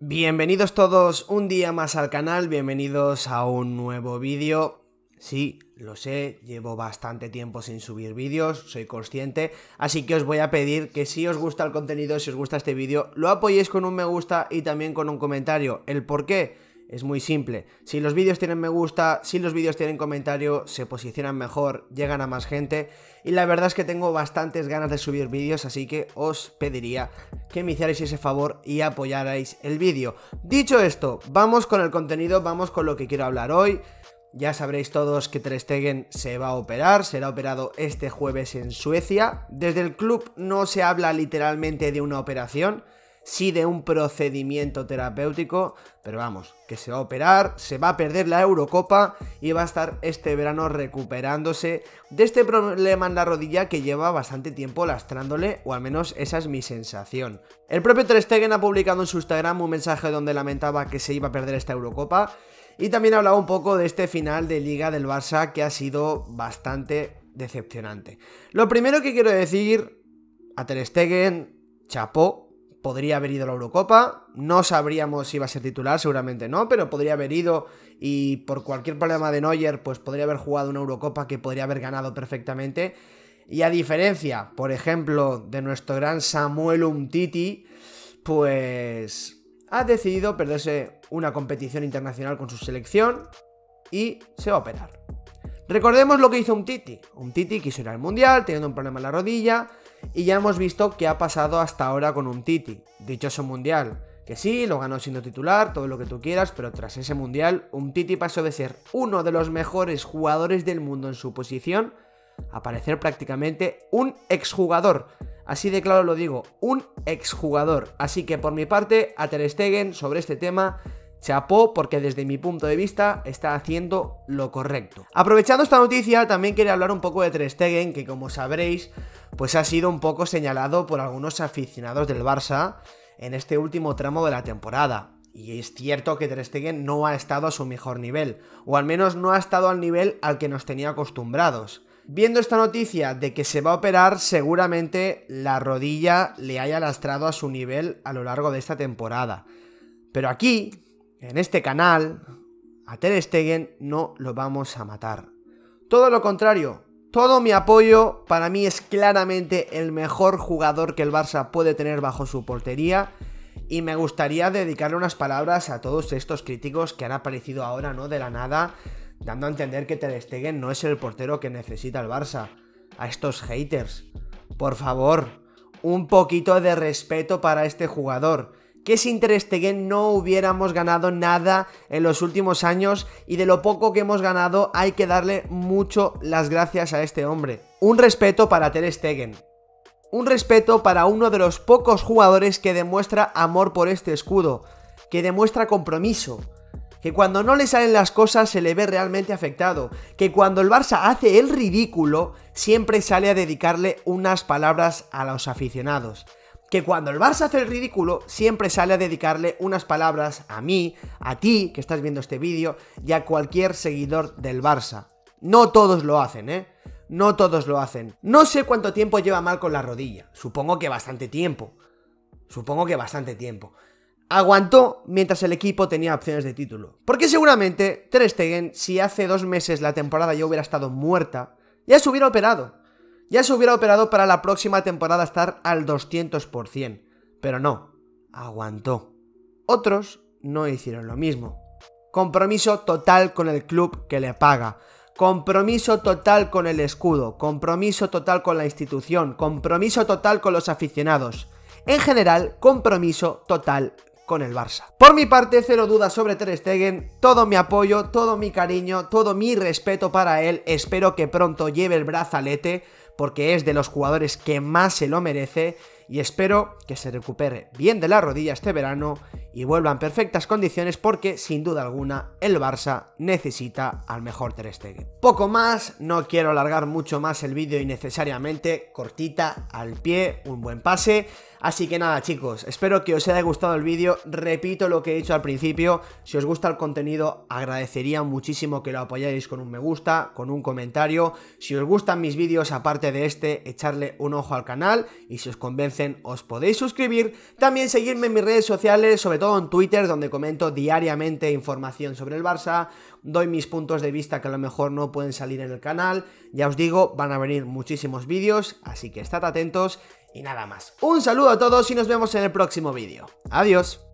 Bienvenidos todos un día más al canal, bienvenidos a un nuevo vídeo. Sí, lo sé, llevo bastante tiempo sin subir vídeos, soy consciente, así que os voy a pedir que si os gusta el contenido, si os gusta este vídeo, lo apoyéis con un me gusta y también con un comentario. ¿El por qué? Es muy simple. Si los vídeos tienen me gusta, si los vídeos tienen comentario, se posicionan mejor, llegan a más gente. Y la verdad es que tengo bastantes ganas de subir vídeos, así que os pediría que me hicierais ese favor y apoyarais el vídeo. Dicho esto, vamos con el contenido, vamos con lo que quiero hablar hoy. Ya sabréis todos que Trestegen se va a operar, será operado este jueves en Suecia. Desde el club no se habla literalmente de una operación, sí de un procedimiento terapéutico, pero vamos, que se va a operar, se va a perder la Eurocopa y va a estar este verano recuperándose de este problema en la rodilla que lleva bastante tiempo lastrándole, o al menos esa es mi sensación. El propio Ter ha publicado en su Instagram un mensaje donde lamentaba que se iba a perder esta Eurocopa y también hablaba un poco de este final de Liga del Barça que ha sido bastante decepcionante. Lo primero que quiero decir a Ter Stegen, chapó podría haber ido a la Eurocopa. No sabríamos si iba a ser titular, seguramente no, pero podría haber ido y por cualquier problema de Neuer, pues podría haber jugado una Eurocopa que podría haber ganado perfectamente. Y a diferencia, por ejemplo, de nuestro gran Samuel Umtiti, pues ha decidido perderse una competición internacional con su selección y se va a operar. Recordemos lo que hizo un Titi. Un Titi quiso ir al Mundial teniendo un problema en la rodilla y ya hemos visto qué ha pasado hasta ahora con un Titi. Dichoso Mundial, que sí, lo ganó siendo titular, todo lo que tú quieras, pero tras ese Mundial, un Titi pasó de ser uno de los mejores jugadores del mundo en su posición a parecer prácticamente un exjugador. Así de claro lo digo, un exjugador. Así que por mi parte, a Ter Stegen sobre este tema Chapó porque desde mi punto de vista está haciendo lo correcto. Aprovechando esta noticia, también quería hablar un poco de Ter que como sabréis, pues ha sido un poco señalado por algunos aficionados del Barça en este último tramo de la temporada. Y es cierto que Ter no ha estado a su mejor nivel, o al menos no ha estado al nivel al que nos tenía acostumbrados. Viendo esta noticia de que se va a operar, seguramente la rodilla le haya lastrado a su nivel a lo largo de esta temporada. Pero aquí en este canal, a Ter Stegen no lo vamos a matar. Todo lo contrario, todo mi apoyo para mí es claramente el mejor jugador que el Barça puede tener bajo su portería y me gustaría dedicarle unas palabras a todos estos críticos que han aparecido ahora, ¿no? De la nada, dando a entender que Ter Stegen no es el portero que necesita el Barça. A estos haters, por favor, un poquito de respeto para este jugador que sin Ter Stegen no hubiéramos ganado nada en los últimos años y de lo poco que hemos ganado hay que darle mucho las gracias a este hombre. Un respeto para Ter Stegen. Un respeto para uno de los pocos jugadores que demuestra amor por este escudo, que demuestra compromiso, que cuando no le salen las cosas se le ve realmente afectado, que cuando el Barça hace el ridículo siempre sale a dedicarle unas palabras a los aficionados que cuando el Barça hace el ridículo, siempre sale a dedicarle unas palabras a mí, a ti que estás viendo este vídeo y a cualquier seguidor del Barça. No todos lo hacen, ¿eh? No todos lo hacen. No sé cuánto tiempo lleva mal con la rodilla. Supongo que bastante tiempo. Supongo que bastante tiempo. Aguantó mientras el equipo tenía opciones de título. Porque seguramente Ter Stegen, si hace dos meses la temporada ya hubiera estado muerta, ya se hubiera operado. Ya se hubiera operado para la próxima temporada estar al 200%, pero no, aguantó. Otros no hicieron lo mismo. Compromiso total con el club que le paga. Compromiso total con el escudo, compromiso total con la institución, compromiso total con los aficionados. En general, compromiso total con el Barça. Por mi parte, cero dudas sobre Ter Stegen, todo mi apoyo, todo mi cariño, todo mi respeto para él, espero que pronto lleve el brazalete, porque es de los jugadores que más se lo merece y espero que se recupere bien de la rodilla este verano y vuelva en perfectas condiciones porque sin duda alguna el Barça necesita al mejor Ter Stegen. Poco más, no quiero alargar mucho más el vídeo innecesariamente, cortita, al pie, un buen pase... Así que nada chicos, espero que os haya gustado el vídeo, repito lo que he dicho al principio, si os gusta el contenido agradecería muchísimo que lo apoyáis con un me gusta, con un comentario, si os gustan mis vídeos aparte de este, echarle un ojo al canal y si os convence os podéis suscribir, también seguirme en mis redes sociales, sobre todo en Twitter, donde comento diariamente información sobre el Barça, doy mis puntos de vista que a lo mejor no pueden salir en el canal, ya os digo, van a venir muchísimos vídeos, así que estad atentos y nada más. Un saludo a todos y nos vemos en el próximo vídeo. Adiós.